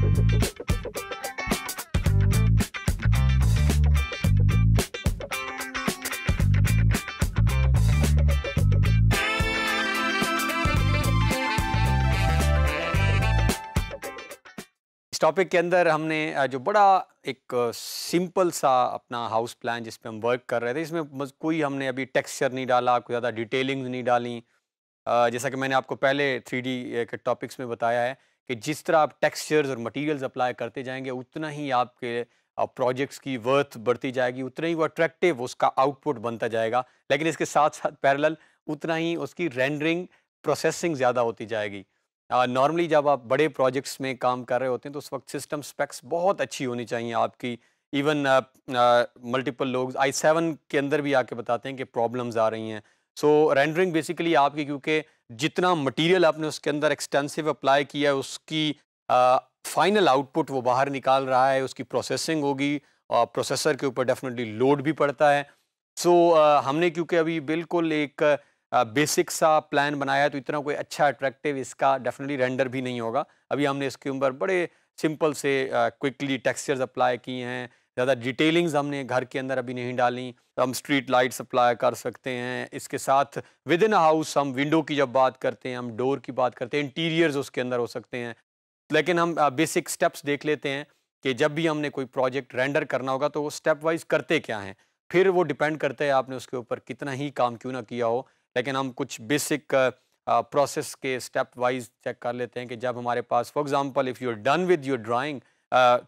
Topic के अंदर हमने जो बड़ा एक सिंपल सा अपना हाउस प्लान जिस हम वर्क कर रहे थे इसमें कोई हमने अभी टेक्सचर नहीं डाला कोई ज़्यादा डिटेलिंग्स नहीं डाली जैसा कि मैंने आपको पहले थ्री के टॉपिक्स में बताया है कि जिस तरह आप टेक्सचर्स और मटेरियल्स अप्लाई करते जाएंगे उतना ही आपके प्रोजेक्ट्स की वर्थ बढ़ती जाएगी उतना ही वो अट्रैक्टिव उसका आउटपुट बनता जाएगा लेकिन इसके साथ साथ पैरल उतना ही उसकी रेंडरिंग प्रोसेसिंग ज़्यादा होती जाएगी नॉर्मली जब आप बड़े प्रोजेक्ट्स में काम कर रहे होते हैं तो उस वक्त सिस्टम स्पेक्स बहुत अच्छी होनी चाहिए आपकी इवन मल्टीपल लोग आई सेवन के अंदर भी आके बताते हैं कि प्रॉब्लम्स आ रही हैं सो रेंडरिंग बेसिकली आपकी क्योंकि जितना मटेरियल आपने उसके अंदर एक्सटेंसिव अप्लाई किया है उसकी फाइनल आउटपुट वो बाहर निकाल रहा है उसकी प्रोसेसिंग होगी और प्रोसेसर के ऊपर डेफिनेटली लोड भी पड़ता है सो so, हमने क्योंकि अभी बिल्कुल एक बेसिक सा प्लान बनाया तो इतना कोई अच्छा अट्रैक्टिव इसका डेफिनेटली रेंडर भी नहीं होगा अभी हमने इसके ऊपर बड़े सिंपल से क्विकली टेक्सचर्स अप्लाई किए हैं ज़्यादा डिटेलिंग्स हमने घर के अंदर अभी नहीं डाली तो हम स्ट्रीट लाइट सप्लाई कर सकते हैं इसके साथ विद इन हाउस हम विंडो की जब बात करते हैं हम डोर की बात करते हैं इंटीरियर्स उसके अंदर हो सकते हैं लेकिन हम बेसिक स्टेप्स देख लेते हैं कि जब भी हमने कोई प्रोजेक्ट रेंडर करना होगा तो वो स्टेप वाइज करते क्या हैं फिर वो डिपेंड करते हैं आपने उसके ऊपर कितना ही काम क्यों ना किया हो लेकिन हम कुछ बेसिक प्रोसेस के स्टेप वाइज चेक कर लेते हैं कि जब हमारे पास for example if you are done with your drawing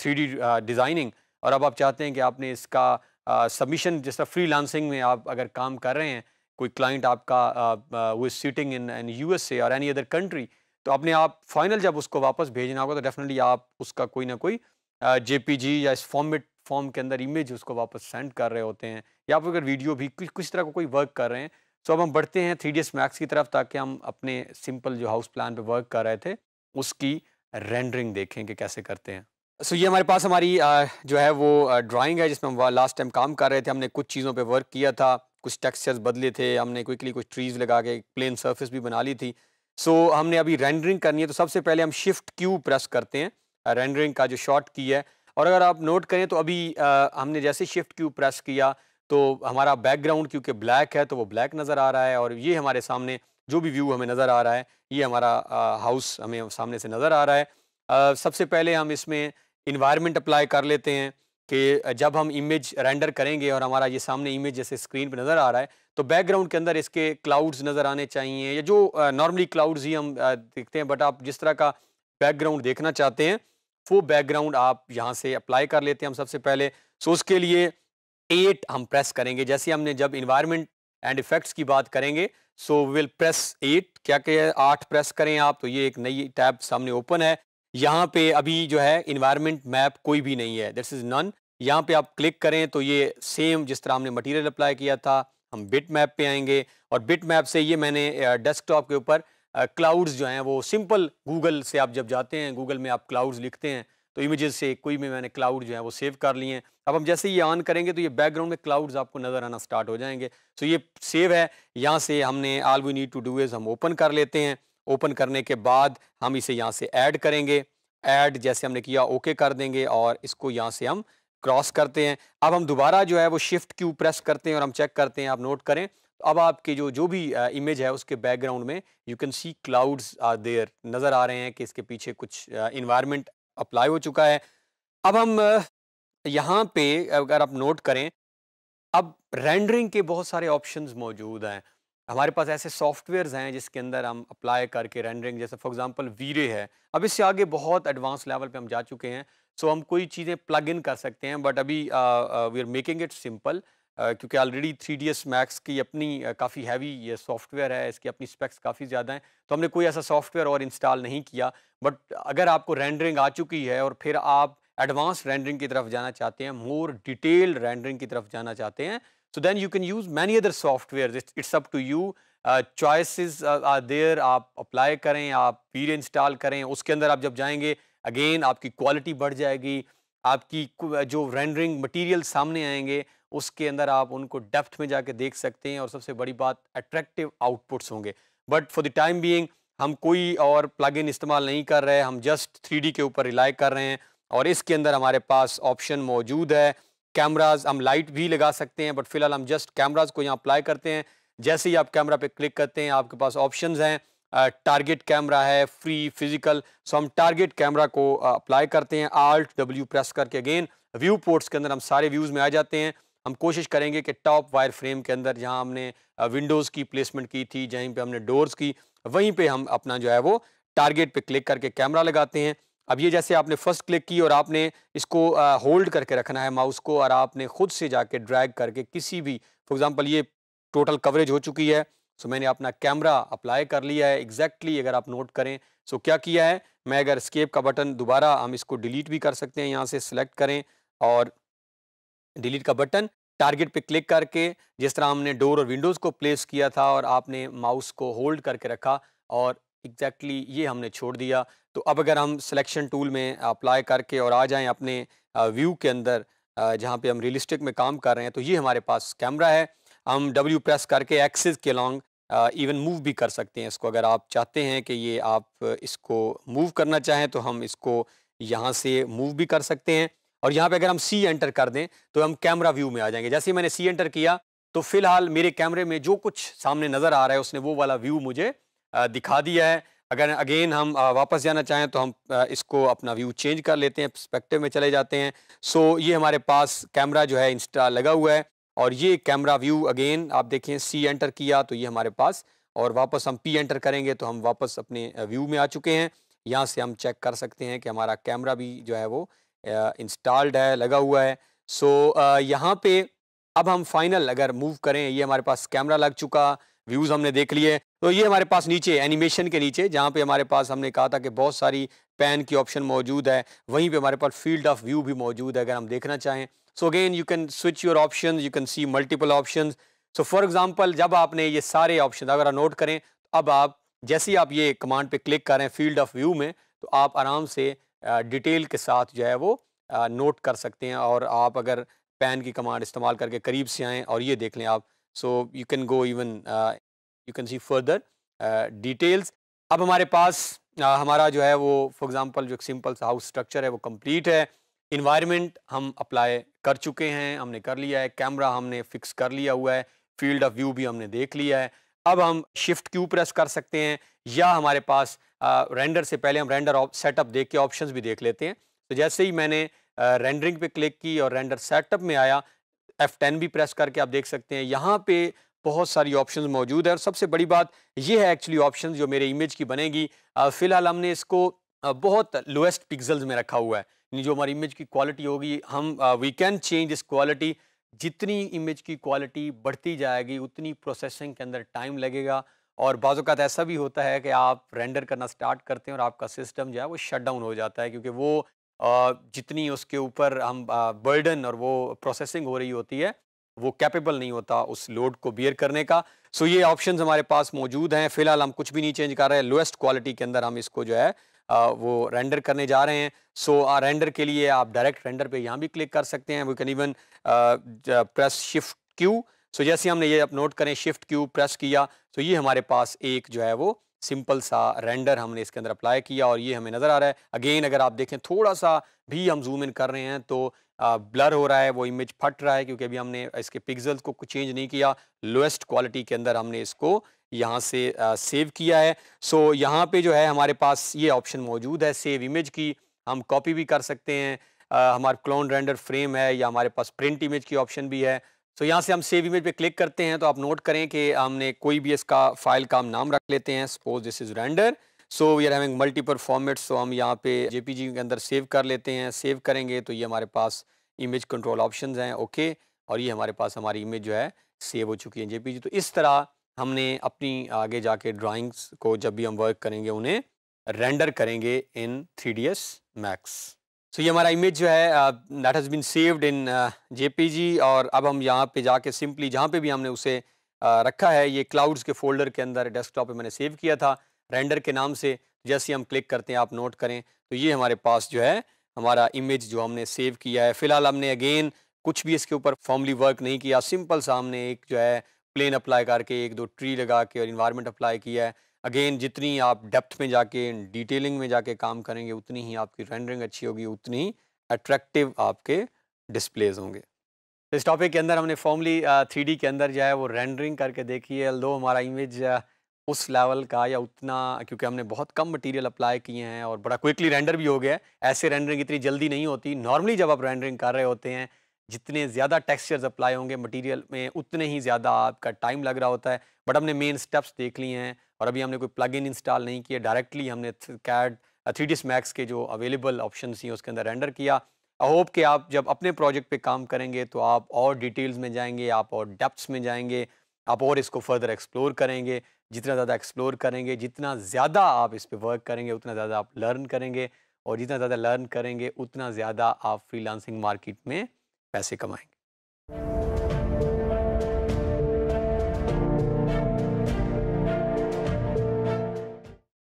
three D designing और अब आप चाहते हैं कि आपने इसका सबमिशन जिस तरह फ्री लांसिंग में आप अगर काम कर रहे हैं कोई क्लाइंट आपका वो sitting in an U S A और एनी अदर कंट्री तो अपने आप फाइनल जब उसको वापस भेजना होगा तो डेफिनेटली आप उसका कोई ना कोई जे पी जी या इस फॉर्मेट फॉर्म के अंदर इमेज उसको वापस सेंड कर रहे होते हैं या आप अगर वीडियो भी कुछ कुछ तरह का को कोई वर्क कर रहे हैं सो तो अब हम बढ़ते हैं थ्री डी एस मैक्स की तरफ ताकि हम अपने सिंपल जो हाउस प्लान पे वर्क कर रहे थे उसकी रेंडरिंग देखें कि कैसे करते हैं सो ये हमारे पास हमारी जो है वो ड्राइंग है जिसमें हम लास्ट टाइम काम कर रहे थे हमने कुछ चीज़ों पे वर्क किया था कुछ टेक्सचर्स बदले थे हमने क्विकली कुछ ट्रीज़ लगा के प्लेन सरफेस भी बना ली थी सो so, हमने अभी रेंडरिंग करनी है तो सबसे पहले हम शिफ्ट क्यू प्रेस करते हैं रेंडरिंग का जो शॉर्ट की है और अगर आप नोट करें तो अभी हमने जैसे शिफ्ट क्यू प्रेस किया तो हमारा बैकग्राउंड क्योंकि ब्लैक है तो वो ब्लैक नज़र आ रहा है और ये हमारे सामने जो भी व्यू हमें नज़र आ रहा है ये हमारा हाउस हमें सामने से नज़र आ रहा है सबसे पहले हम इसमें इन्वायरमेंट अप्लाई कर लेते हैं कि जब हम इमेज रेंडर करेंगे और हमारा ये सामने इमेज जैसे स्क्रीन पर नज़र आ रहा है तो बैकग्राउंड के अंदर इसके क्लाउड्स नज़र आने चाहिए या जो नॉर्मली क्लाउड्स ही हम देखते हैं बट आप जिस तरह का बैकग्राउंड देखना चाहते हैं वो बैकग्राउंड आप यहाँ से अप्लाई कर लेते हैं हम सबसे पहले सो उसके लिए एट हम प्रेस करेंगे जैसे हमने जब इन्वायरमेंट एंड इफ़ेक्ट्स की बात करेंगे सो विल प्रेस एट क्या क्या आठ प्रेस करें आप तो ये एक नई टैब सामने ओपन है यहाँ पे अभी जो है इन्वायरमेंट मैप कोई भी नहीं है दिस इज़ नन यहाँ पे आप क्लिक करें तो ये सेम जिस तरह हमने मटेरियल अप्लाई किया था हम बिट मैप पे आएंगे और बिट मैप से ये मैंने डेस्कटॉप के ऊपर क्लाउड्स जो हैं वो सिंपल गूगल से आप जब जाते हैं गूगल में आप क्लाउड्स लिखते हैं तो इमेजेस से कोई में मैंने क्लाउड जो है वो सेव कर लिए हैं अब हम जैसे ये ऑन करेंगे तो ये बैकग्राउंड में क्लाउड्स आपको नज़र आना स्टार्ट हो जाएंगे सो तो ये सेव है यहाँ से हमने all we need to do is हम ओपन कर लेते हैं ओपन करने के बाद हम इसे यहाँ से ऐड करेंगे ऐड जैसे हमने किया ओके कर देंगे और इसको यहाँ से हम क्रॉस करते हैं अब हम दोबारा जो है वो शिफ्ट क्यू प्रेस करते हैं और हम चेक करते हैं आप नोट करें तो अब आपके जो जो भी इमेज है उसके बैकग्राउंड में you can see clouds are there नज़र आ रहे हैं कि इसके पीछे कुछ इन्वायरमेंट अप्लाई हो चुका है अब हम यहाँ पे अगर आप नोट करें अब रेंडरिंग के बहुत सारे ऑप्शंस मौजूद हैं हमारे पास ऐसे सॉफ्टवेयर्स हैं जिसके अंदर हम अप्लाई करके रेंडरिंग जैसे फॉर एग्जांपल वीरे है अब इससे आगे बहुत एडवांस लेवल पे हम जा चुके हैं सो हम कोई चीज़ें प्लग इन कर सकते हैं बट अभी we are making it simple क्योंकि already three D S max की अपनी uh, काफ़ी हैवी ये सॉफ्टवेयर है इसकी अपनी स्पेक्स काफ़ी ज़्यादा हैं तो हमने कोई ऐसा सॉफ्टवेयर और इंस्टॉल नहीं किया बट अगर आपको रेंडरिंग आ चुकी है और फिर आप एडवांस रेंडरिंग की तरफ जाना चाहते हैं मोर डिटेल रेंडरिंग की तरफ जाना चाहते हैं So then you can use many other software it's it's up to you. Uh, choices uh, आप अप्लाई करें, आप peer इंस्टॉल करें. उसके अंदर आप जब जाएंगे, अगेन आपकी क्वालिटी बढ़ जाएगी. आपकी जो रेंडरिंग मटीरियल सामने आएंगे, उसके अंदर आप उनको डेप्थ में जाके देख सकते हैं और सबसे बड़ी बात अट्रैक्टिव आउटपुट्स होंगे but for the time being हम कोई और प्लग इन इस्तेमाल नहीं कर रहे हम जस्ट थ्री डी के ऊपर रिलाई कर रहे हैं और इसके अंदर हमारे पास ऑप्शन मौजूद है कैमराज हम लाइट भी लगा सकते हैं बट फिलहाल हम जस्ट कैमराज को यहाँ अप्लाई करते हैं जैसे ही आप कैमरा पे क्लिक करते हैं आपके पास ऑप्शंस हैं टारगेट कैमरा है फ्री फिजिकल सो हम टारगेट कैमरा को अप्लाई करते हैं आल्ट डब्ल्यू प्रेस करके अगेन व्यू पोर्ट्स के अंदर हम सारे व्यूज़ में आ जाते हैं हम कोशिश करेंगे कि टॉप वायर फ्रेम के अंदर जहाँ हमने विंडोज़ की प्लेसमेंट की थी जहीं पे हमने डोर्स की वहीं पे हम अपना जो है वो टारगेट पे क्लिक करके कैमरा लगाते हैं अब ये जैसे आपने फर्स्ट क्लिक की और आपने इसको होल्ड करके रखना है माउस को और आपने खुद से जाके ड्रैग करके किसी भी फॉर एग्ज़ाम्पल ये टोटल कवरेज हो चुकी है सो मैंने अपना कैमरा अप्लाई कर लिया है एग्जैक्टली exactly अगर आप नोट करें सो क्या किया है मैं अगर स्केप का बटन दोबारा हम इसको डिलीट भी कर सकते हैं यहाँ से सिलेक्ट करें और डिलीट का बटन टारगेट पे क्लिक करके जिस तरह हमने डोर और विंडोज़ को प्लेस किया था और आपने माउस को होल्ड करके रखा और एग्जैक्टली exactly ये हमने छोड़ दिया तो अब अगर हम सिलेक्शन टूल में अप्लाई करके और आ जाएं अपने व्यू के अंदर जहाँ पे हम रियलिस्टिक में काम कर रहे हैं तो ये हमारे पास कैमरा है हम डब्ल्यू प्रेस करके एक्सिस के लॉन्ग इवन मूव भी कर सकते हैं इसको अगर आप चाहते हैं कि ये आप इसको मूव करना चाहें तो हम इसको यहाँ से मूव भी कर सकते हैं और यहाँ पर अगर हम सी एंटर कर दें तो हम कैमरा व्यू में आ जाएंगे जैसे मैंने सी एंटर किया तो फिलहाल मेरे कैमरे में जो कुछ सामने नज़र आ रहा है उसने वो वाला व्यू मुझे दिखा दिया है अगर अगेन हम वापस जाना चाहें तो हम इसको अपना व्यू चेंज कर लेते हैं पर्सपेक्टिव में चले जाते हैं सो ये हमारे पास कैमरा जो है इंस्टा लगा हुआ है और ये कैमरा व्यू अगेन आप देखें सी एंटर किया तो ये हमारे पास और वापस हम पी एंटर करेंगे तो हम वापस अपने व्यू में आ चुके हैं यहाँ से हम चेक कर सकते हैं कि हमारा कैमरा भी जो है वो इंस्टॉल्ड है लगा हुआ है सो यहाँ पे अब हम फाइनल अगर मूव करें ये हमारे पास कैमरा लग चुका व्यूज़ हमने देख लिए तो ये हमारे पास नीचे एनिमेशन के नीचे जहाँ पे हमारे पास हमने कहा था कि बहुत सारी पैन की ऑप्शन मौजूद है वहीं पे हमारे पास फील्ड ऑफ व्यू भी मौजूद है अगर हम देखना चाहें so again you can switch your option you can see multiple option so for example जब आपने ये सारे ऑप्शन अगर आप नोट करें तो अब आप जैसे ही आप ये कमांड पर क्लिक करें फील्ड ऑफ व्यू में तो आप आराम से डिटेल के साथ जो है वो नोट कर सकते हैं और आप अगर पैन की कमांड इस्तेमाल करके करीब से आएँ और ये देख लें आप so you can go even you can see further details अब हमारे पास आ, हमारा जो है वो फॉर एग्जांपल जो सिंपल सा हाउस स्ट्रक्चर है वो कंप्लीट है इन्वायरमेंट हम अप्लाई कर चुके हैं हमने कर लिया है कैमरा हमने फिक्स कर लिया हुआ है फील्ड ऑफ व्यू भी हमने देख लिया है अब हम शिफ्ट क्यू प्रेस कर सकते हैं या हमारे पास रेंडर से पहले हम रेंडर सेटअप देख के ऑप्शन भी देख लेते हैं तो जैसे ही मैंने रेंडरिंग पे क्लिक की और रेंडर सेटअप में आया F10 भी प्रेस करके आप देख सकते हैं यहाँ पे बहुत सारी ऑप्शन मौजूद है और सबसे बड़ी बात यह है एक्चुअली ऑप्शन जो मेरे इमेज की बनेगी फ़िलहाल हमने इसको बहुत लोएस्ट पिक्सल्स में रखा हुआ है जो हमारी इमेज की क्वालिटी होगी हम we can change this quality जितनी इमेज की क्वालिटी बढ़ती जाएगी उतनी प्रोसेसिंग के अंदर टाइम लगेगा और बाज़ात तो ऐसा भी होता है कि आप रेंडर करना स्टार्ट करते हैं और आपका सिस्टम जो है वो शट डाउन हो जाता है क्योंकि वो जितनी उसके ऊपर हम बर्डन और वो प्रोसेसिंग हो रही होती है वो कैपेबल नहीं होता उस लोड को बियर करने का सो ये ऑप्शन हमारे पास मौजूद हैं फिलहाल हम कुछ भी नहीं चेंज कर रहे हैं लोएस्ट क्वालिटी के अंदर हम इसको जो है आ, वो रेंडर करने जा रहे हैं सो so, रेंडर के लिए आप डायरेक्ट रेंडर पे यहाँ भी क्लिक कर सकते हैं we can even press shift Q so जैसे हमने ये आप नोट करें शिफ्ट क्यू प्रेस किया तो so ये हमारे पास एक जो है वो सिंपल सा रेंडर हमने इसके अंदर अप्लाई किया और ये हमें नज़र आ रहा है अगेन अगर आप देखें थोड़ा सा भी हम जूम इन कर रहे हैं तो ब्लर हो रहा है वो इमेज फट रहा है क्योंकि अभी हमने इसके पिक्सल्स को चेंज नहीं किया लोएस्ट क्वालिटी के अंदर हमने इसको यहाँ से आ, सेव किया है सो so, यहाँ पे जो है हमारे पास ये ऑप्शन मौजूद है सेव इमेज की हम कॉपी भी कर सकते हैं आ, क्लोन रेंडर फ्रेम है या हमारे पास प्रिंट इमेज की ऑप्शन भी है सो so, यहाँ से हम सेव इमेज पे क्लिक करते हैं तो आप नोट करें कि हमने कोई भी इसका फाइल का हम नाम रख लेते हैं suppose this is render so we are having multiple formats तो हम यहाँ पे जी के अंदर सेव कर लेते हैं सेव करेंगे तो ये हमारे पास इमेज कंट्रोल ऑप्शंस हैं ओके और ये हमारे पास हमारी इमेज जो है सेव हो चुकी है जी तो इस तरह हमने अपनी आगे जाके ड्राइंग्स को जब भी हम वर्क करेंगे उन्हें रेंडर करेंगे in three D S max so ये हमारा इमेज जो है that has been saved in G और अब हम यहाँ पे जाके सिंपली जहाँ पे भी हमने उसे uh, रखा है ये क्लाउड्स के फोल्डर के अंदर डेस्कटॉप पे मैंने सेव किया था रेंडर के नाम से जैसे हम क्लिक करते हैं आप नोट करें तो ये हमारे पास जो है हमारा इमेज जो हमने सेव किया है फिलहाल हमने अगेन कुछ भी इसके ऊपर फॉर्मली वर्क नहीं किया सिंपल सा हमने एक जो है प्लेन अप्लाई करके एक दो ट्री लगा के और इन्वायरमेंट अप्लाई किया है अगेन जितनी आप डेप्थ में जाके डिटेलिंग में जाके काम करेंगे उतनी ही आपकी रेंडरिंग अच्छी होगी उतनी ही अट्रैक्टिव आपके डिस्प्लेज होंगे इस टॉपिक के अंदर हमने फॉर्मली थ्री के अंदर जो है वो रेंडरिंग करके देखी है लो हमारा इमेज उस लेवल का या उतना क्योंकि हमने बहुत कम मटेरियल अप्लाई किए हैं और बड़ा क्विकली रेंडर भी हो गया ऐसे रेंडरिंग इतनी जल्दी नहीं होती नॉर्मली जब आप रेंडरिंग कर रहे होते हैं जितने ज़्यादा टेक्सचर्स अप्लाई होंगे मटेरियल में उतने ही ज़्यादा आपका टाइम लग रहा होता है बट हमने मेन स्टेप्स देख लिए हैं और अभी हमने कोई प्लग इन इंस्टॉल नहीं किया डायरेक्टली हमने कैड थ्री डी मैक्स के जो अवेलेबल ऑप्शन हैं उसके अंदर रेंडर किया आई होप कि आप जब अपने प्रोजेक्ट पे काम करेंगे तो आप और डिटेल्स में जाएंगे आप और डेप्थ्स में जाएंगे आप और इसको फर्दर एक्सप्लोर करेंगे जितना ज़्यादा एक्सप्लोर करेंगे जितना ज़्यादा आप इस पर वर्क करेंगे उतना ज़्यादा आप लर्न करेंगे और जितना ज़्यादा लर्न करेंगे उतना ज़्यादा आप फ्रीलांसिंग मार्केट में पैसे कमाएंगे